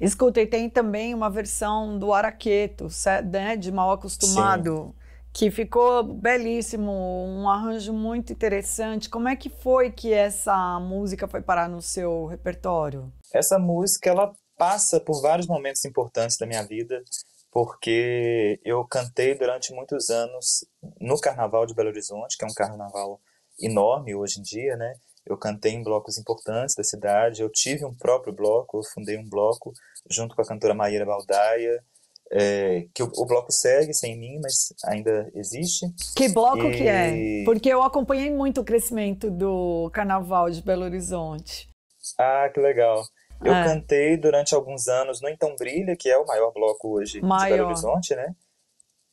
Escuta, e tem também uma versão do Araqueto, né, de Mal Acostumado, Sim. que ficou belíssimo, um arranjo muito interessante. Como é que foi que essa música foi parar no seu repertório? Essa música, ela passa por vários momentos importantes da minha vida, porque eu cantei durante muitos anos no Carnaval de Belo Horizonte, que é um carnaval enorme hoje em dia, né? eu cantei em blocos importantes da cidade, eu tive um próprio bloco, eu fundei um bloco junto com a cantora Maíra Baldaia, é, que o, o, bloco segue sem mim, mas ainda existe. Que bloco e... que é? Porque eu acompanhei muito o crescimento do Carnaval de Belo Horizonte. Ah, que legal. Eu é. cantei durante alguns anos no Então Brilha, que é o maior bloco hoje maior. de Belo Horizonte, né?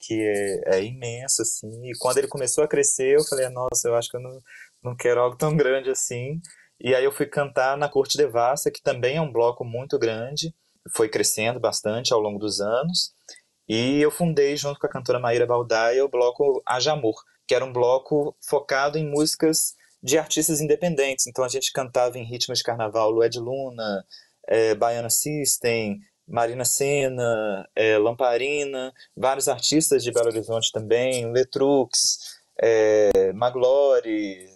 que é, é imenso, assim. E quando ele começou a crescer, eu falei, nossa, eu acho que eu não, não quero algo tão grande assim. E aí eu fui cantar na Corte Vassa que também é um bloco muito grande, foi crescendo bastante ao longo dos anos. E eu fundei, junto com a cantora Maíra Baldaia, o bloco Amor que era um bloco focado em músicas de artistas independentes. Então a gente cantava em ritmos de carnaval, Lué de Luna, é, eh, Baiana System, Marina Senna, é, Lamparina, vários artistas de Belo Horizonte também, Letrux, é, Maglore,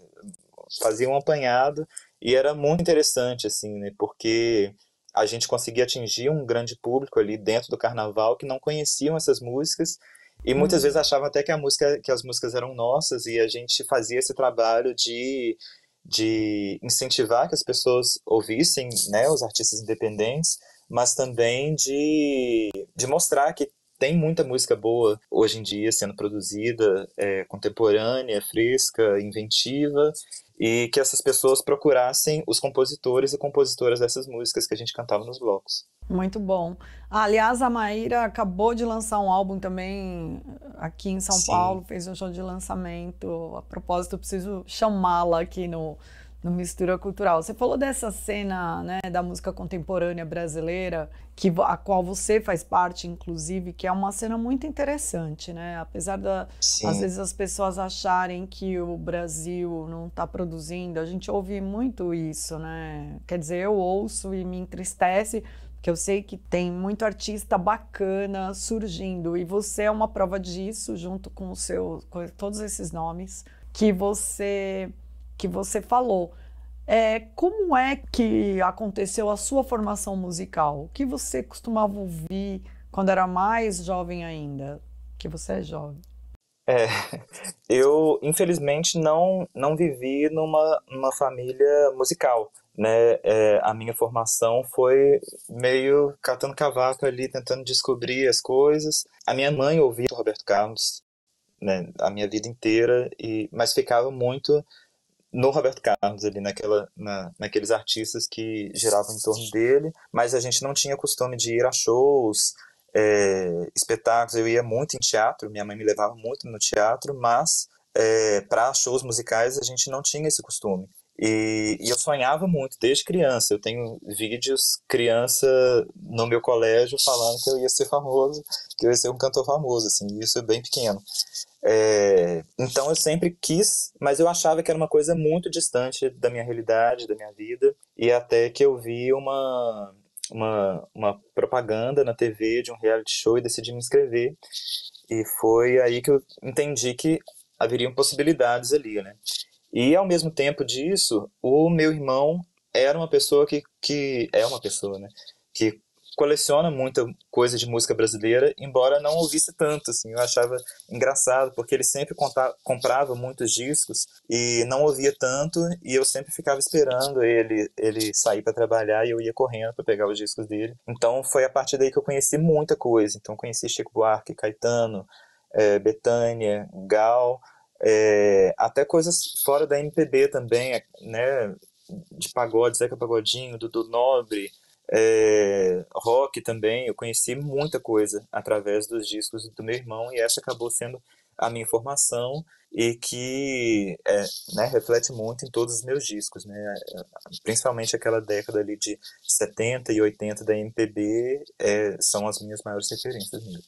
faziam um apanhado e era muito interessante, assim, né, porque a gente conseguia atingir um grande público ali dentro do carnaval que não conheciam essas músicas e muitas hum. vezes achavam até que, a música, que as músicas eram nossas e a gente fazia esse trabalho de, de incentivar que as pessoas ouvissem, né, os artistas independentes, mas também de, de mostrar que tem muita música boa hoje em dia sendo produzida, é, contemporânea, fresca, inventiva, e que essas pessoas procurassem os compositores e compositoras dessas músicas que a gente cantava nos blocos. Muito bom. Ah, aliás, a Maíra acabou de lançar um álbum também eh, aqui em São Sim. Paulo, fez um show de lançamento. A propósito, preciso chamá-la aqui no, no Mistura Cultural. Você falou dessa cena né, da música contemporânea brasileira, que, a qual você faz parte, inclusive, que é uma cena muito interessante, né? Apesar da Sim. às vezes as pessoas acharem que o Brasil não está produzindo, a gente ouve muito isso, né? Quer dizer, eu ouço e me entristece, porque eu sei que tem muito artista bacana surgindo e você é uma prova disso junto com o seu com todos esses nomes que você que você falou. É, como é que aconteceu a sua formação musical? O que você costumava ouvir quando era mais jovem ainda? Que você é jovem. É, eu infelizmente não não vivi numa, numa família musical, né? É, a minha formação foi meio catando cavaco ali, tentando descobrir as coisas. A minha mãe ouvia Roberto Carlos, né? A minha vida inteira e mas ficava muito no Roberto Carlos, ali naquela, na, naqueles artistas que giravam em torno dele, mas a gente não tinha costume de ir a shows, é, espetáculos. Eu ia muito em teatro, minha mãe me levava muito no teatro, mas é, para shows musicais a gente não tinha esse costume. E, e, eu sonhava muito desde criança. Eu tenho vídeos criança no meu colégio falando que eu ia ser famoso, que eu ia ser um cantor famoso, assim, isso é bem pequeno. É, então eu sempre quis, mas eu achava que era uma coisa muito distante da minha realidade, da minha vida, e até que eu vi uma, uma, uma propaganda na TV de um reality show e decidi me inscrever. E foi aí que eu entendi que haveriam possibilidades ali, né? E ao mesmo tempo disso, o meu irmão era uma pessoa que, que é uma pessoa, né? Que coleciona muita coisa de música brasileira, embora não ouvisse tanto, assim, eu achava engraçado, porque ele sempre contava, comprava muitos discos e não ouvia tanto, e eu sempre ficava esperando ele, ele sair para trabalhar e eu ia correndo para pegar os discos dele. Então foi a partir daí que eu conheci muita coisa, então conheci Chico Buarque, Caetano, é, Betânia, Gal, é, até coisas fora da MPB também, né, de pagode, Zeca Pagodinho, Dudu Nobre, é, rock também, eu conheci muita coisa através dos discos do meu irmão e essa acabou sendo a minha formação e que é, né, reflete muito em todos os meus discos, né? principalmente aquela década ali de 70 e 80 da MPB é, são as minhas maiores referências mesmo.